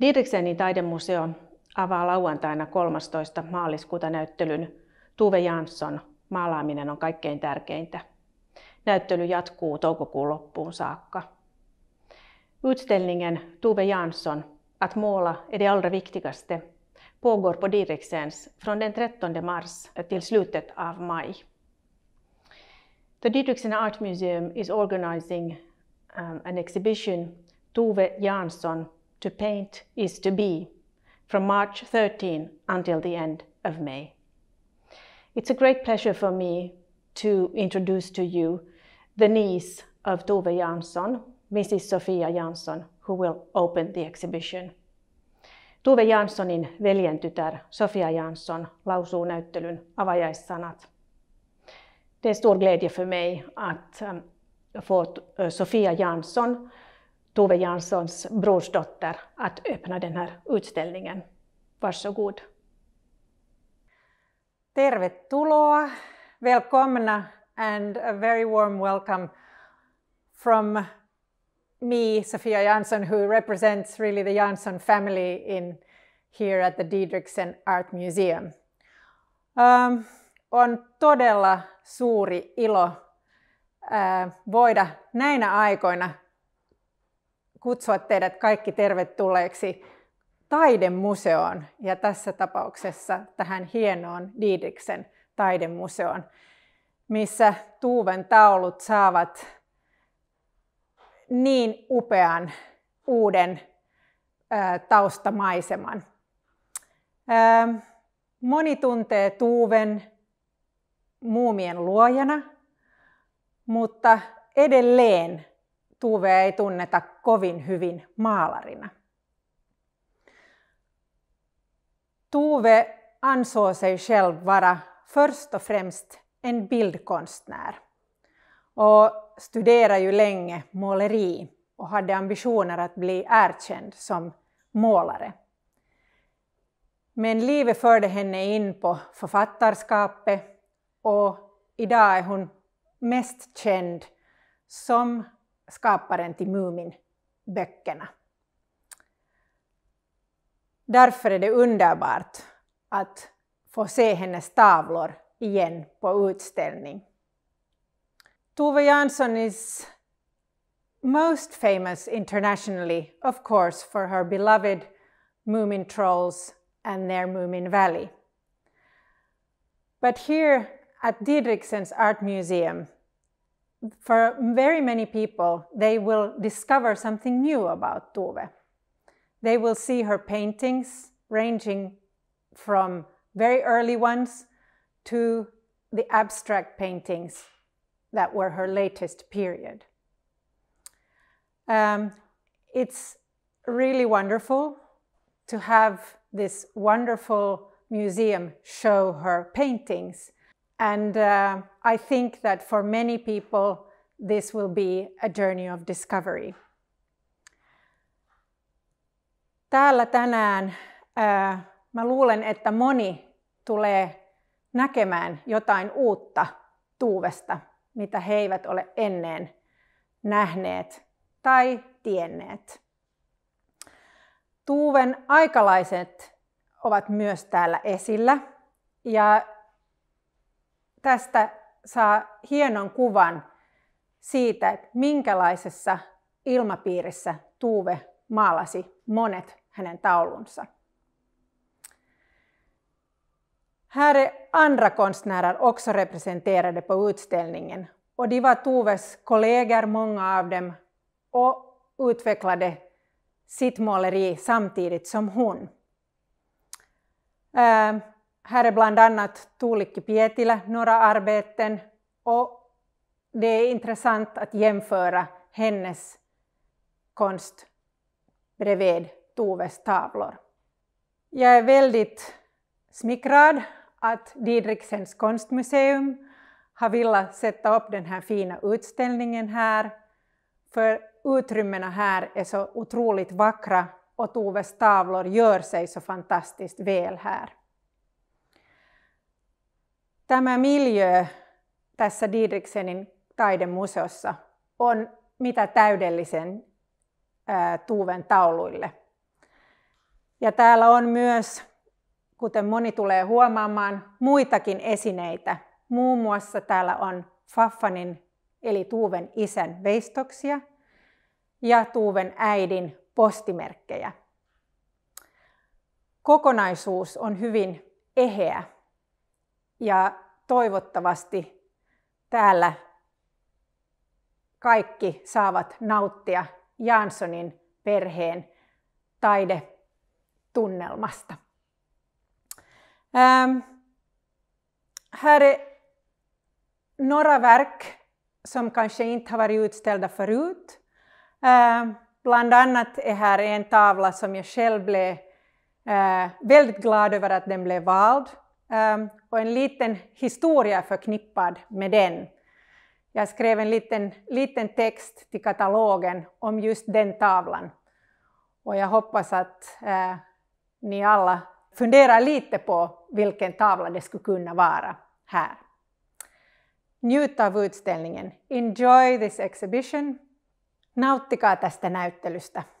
Dirksenin taidemuseo avaa lauantaina 13. maaliskuuta näyttelyn Tuve Jansson Maalaaminen on kaikkein tärkeintä. Näyttely jatkuu toukokuun loppuun saakka. Utställningen Tuve Jansson Att måla är det allra viktigaste pågår på Dirksens från den 13 mars till slutet av maj. The Dirksen Art Museum is organizing um, an exhibition Tuve Jansson to paint is to be from March 13 until the end of May. It's a great pleasure for me to introduce to you the niece of Tove Jansson, Mrs. Sofia Jansson, who will open the exhibition. Tove Janssonin veljentytär Sofia Jansson lausuu näyttelyn avajaissanat. Det är stor glädje för mig att um, få uh, Sofia Jansson Tove Janssons brorsdotter att öppna den här utställningen. Varsågod. Tervetuloa. Välkomna and a very warm welcome from me, Sofia Jansson, who represents really the Jansson family in here at the Diedrichsen Art Museum. Um, on todella suuri ilo uh, voida näinä aikoina kutsua teidät kaikki tervetulleeksi taidemuseoon ja tässä tapauksessa tähän hienoon Diidiksen taidemuseoon, missä Tuuven taulut saavat niin upean uuden taustamaiseman. moni tuntee Tuuven muumien luojana, mutta edelleen Tuve ei tunneta kovin hyvin maalarina. Tuve ansåg sig själv vara först och främst en bildkonstnär och studerade ju länge måleri och hade ambitioner att bli erkänd som målare. Men livet förde henne in på författarskapet och idag är hon mest känd som skaparen till Muminböckerna. Därför är det underbart att få se hennes tavlor igen på utställning. Tove Jansson is most famous internationally, of course, for her beloved Moomin Trolls and their Moomin Valley. But here at Didriksen's Art Museum, for very many people, they will discover something new about Tove. They will see her paintings ranging from very early ones to the abstract paintings that were her latest period. Um, it's really wonderful to have this wonderful museum show her paintings And uh, I think that for many people, this will be a journey of discovery. Täällä tänään äh, mä luulen, että moni tulee näkemään jotain uutta tuuvesta, mitä he eivät ole ennen nähneet tai tienneet. Tuuven aikalaiset ovat myös täällä esillä ja tästä saa hienon kuvan siitä, että minkälaisessa ilmapiirissä Tuuve maalasi monet hänen taulunsa. Här är andra konstnärer också representerade på utställningen och de var Tuves kollegor, många av dem, och utvecklade sitt måleri samtidigt som hon. Eh, Här är bland annat Tuulikki Pietilä några arbeten och det är intressant att jämföra hennes konst bredvid Toves tavlor. Jag är väldigt smickrad att Didriksens konstmuseum har velat sätta upp den här fina utställningen här. För utrymmena här är så otroligt vackra och Toves tavlor gör sig så fantastiskt väl här. Tämä miljö tässä Didriksenin taidemuseossa on mitä täydellisen Tuuven tauluille. Ja täällä on myös, kuten moni tulee huomaamaan, muitakin esineitä. Muun muassa täällä on Faffanin eli Tuuven isän veistoksia ja Tuuven äidin postimerkkejä. Kokonaisuus on hyvin eheä ja toivottavasti täällä kaikki saavat nauttia Janssonin perheen taidetunnelmasta. Ähm, här är några verk som kanske inte har varit utställda förut. Äh, bland annat är här en tavla som jag själv blev äh, väldigt glad över att den blev vald. Äh, och en liten historia förknippad med den. Jag skrev en liten, liten text till katalogen om just den tavlan. Och jag hoppas att eh, ni alla funderar lite på vilken tavla det skulle kunna vara här. Njut av utställningen. Enjoy this exhibition. Nauttikaa tästä näyttelystä.